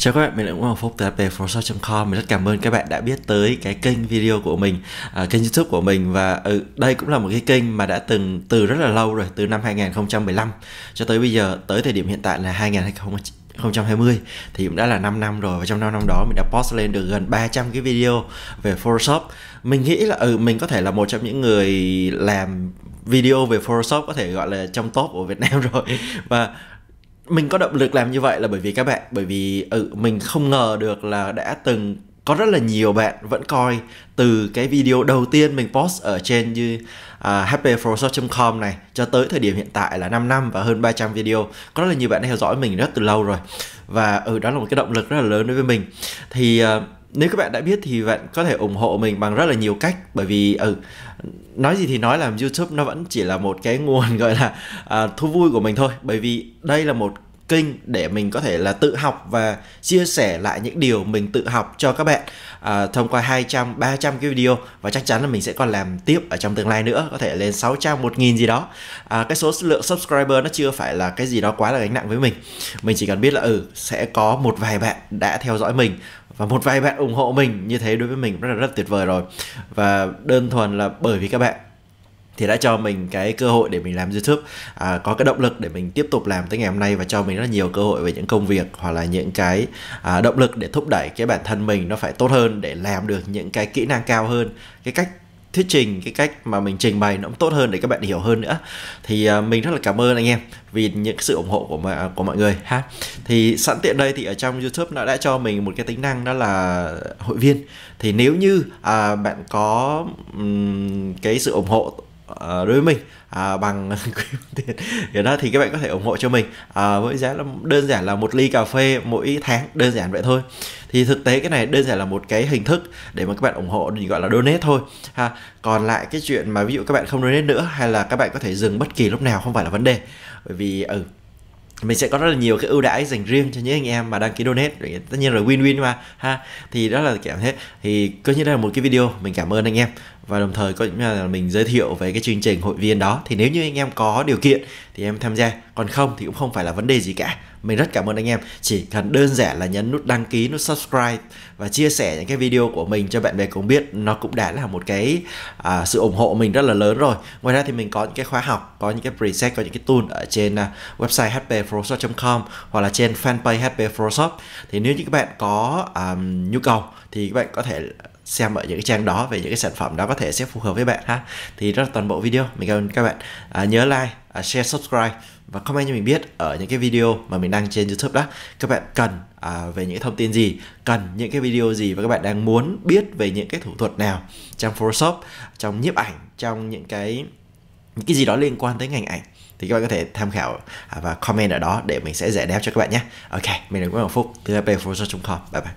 Chào các bạn, mình là Nguyễn Hoàng Phúc từ appleforshop.com Mình rất cảm ơn các bạn đã biết tới cái kênh video của mình, à, kênh youtube của mình Và ừ, đây cũng là một cái kênh mà đã từng từ rất là lâu rồi, từ năm 2015 Cho tới bây giờ, tới thời điểm hiện tại là 2019 2020 thì cũng đã là 5 năm rồi và trong 5 năm đó mình đã post lên được gần 300 cái video về Photoshop. Mình nghĩ là ừ mình có thể là một trong những người làm video về Photoshop có thể gọi là trong top của Việt Nam rồi và mình có động lực làm như vậy là bởi vì các bạn bởi vì ừ mình không ngờ được là đã từng có rất là nhiều bạn vẫn coi từ cái video đầu tiên mình post ở trên như uh, à, happyforshop.com này cho tới thời điểm hiện tại là 5 năm và hơn 300 video có rất là nhiều bạn đã theo dõi mình rất từ lâu rồi và ừ đó là một cái động lực rất là lớn đối với mình thì uh, nếu các bạn đã biết thì bạn có thể ủng hộ mình bằng rất là nhiều cách bởi vì ừ nói gì thì nói làm YouTube nó vẫn chỉ là một cái nguồn gọi là à, thu vui của mình thôi bởi vì đây là một kênh để mình có thể là tự học và chia sẻ lại những điều mình tự học cho các bạn à, thông qua 200 300 cái video và chắc chắn là mình sẽ còn làm tiếp ở trong tương lai nữa có thể lên 600 1000 gì đó à, cái số lượng subscriber nó chưa phải là cái gì đó quá là gánh nặng với mình mình chỉ cần biết là ừ sẽ có một vài bạn đã theo dõi mình và một vài bạn ủng hộ mình như thế đối với mình rất là rất tuyệt vời rồi và đơn thuần là bởi vì các bạn thì đã cho mình cái cơ hội để mình làm YouTube à, có cái động lực để mình tiếp tục làm tới ngày hôm nay và cho mình rất nhiều cơ hội về những công việc hoặc là những cái à, động lực để thúc đẩy cái bản thân mình nó phải tốt hơn để làm được những cái kỹ năng cao hơn cái cách thuyết trình cái cách mà mình trình bày nó cũng tốt hơn để các bạn hiểu hơn nữa thì à, mình rất là cảm ơn anh em vì những sự ủng hộ của mà, của mọi người ha thì sẵn tiện đây thì ở trong YouTube nó đã cho mình một cái tính năng đó là hội viên thì nếu như uh, bạn có um, cái sự ủng hộ Ờ, đối với mình à, bằng tiền thì đó thì các bạn có thể ủng hộ cho mình à, với giá là đơn giản là một ly cà phê mỗi tháng đơn giản vậy thôi thì thực tế cái này đơn giản là một cái hình thức để mà các bạn ủng hộ thì gọi là donate thôi ha còn lại cái chuyện mà ví dụ các bạn không donate nữa hay là các bạn có thể dừng bất kỳ lúc nào không phải là vấn đề bởi vì ừ mình sẽ có rất là nhiều cái ưu đãi dành riêng cho những anh em mà đăng ký donate tất nhiên là win win mà ha thì đó là cảm thế thì coi như đây là một cái video mình cảm ơn anh em và đồng thời có những là mình giới thiệu về cái chương trình hội viên đó thì nếu như anh em có điều kiện thì em tham gia còn không thì cũng không phải là vấn đề gì cả mình rất cảm ơn anh em chỉ cần đơn giản là nhấn nút đăng ký nút subscribe và chia sẻ những cái video của mình cho bạn bè cùng biết nó cũng đã là một cái à, sự ủng hộ mình rất là lớn rồi ngoài ra thì mình có những cái khóa học có những cái preset có những cái tool ở trên uh, website hpfroshop.com hoặc là trên fanpage hpfroshop thì nếu như các bạn có um, nhu cầu thì các bạn có thể xem ở những cái trang đó về những cái sản phẩm đó có thể sẽ phù hợp với bạn ha thì rất là toàn bộ video mình cảm ơn các bạn à, nhớ like à, share subscribe và comment cho mình biết ở những cái video mà mình đăng trên youtube đó các bạn cần à, về những thông tin gì cần những cái video gì và các bạn đang muốn biết về những cái thủ thuật nào trong photoshop trong nhiếp ảnh trong những cái những cái gì đó liên quan tới ngành ảnh thì các bạn có thể tham khảo à, và comment ở đó để mình sẽ giải đáp cho các bạn nhé ok mình là nguyễn hoàng phúc từ hp photoshop com bye bye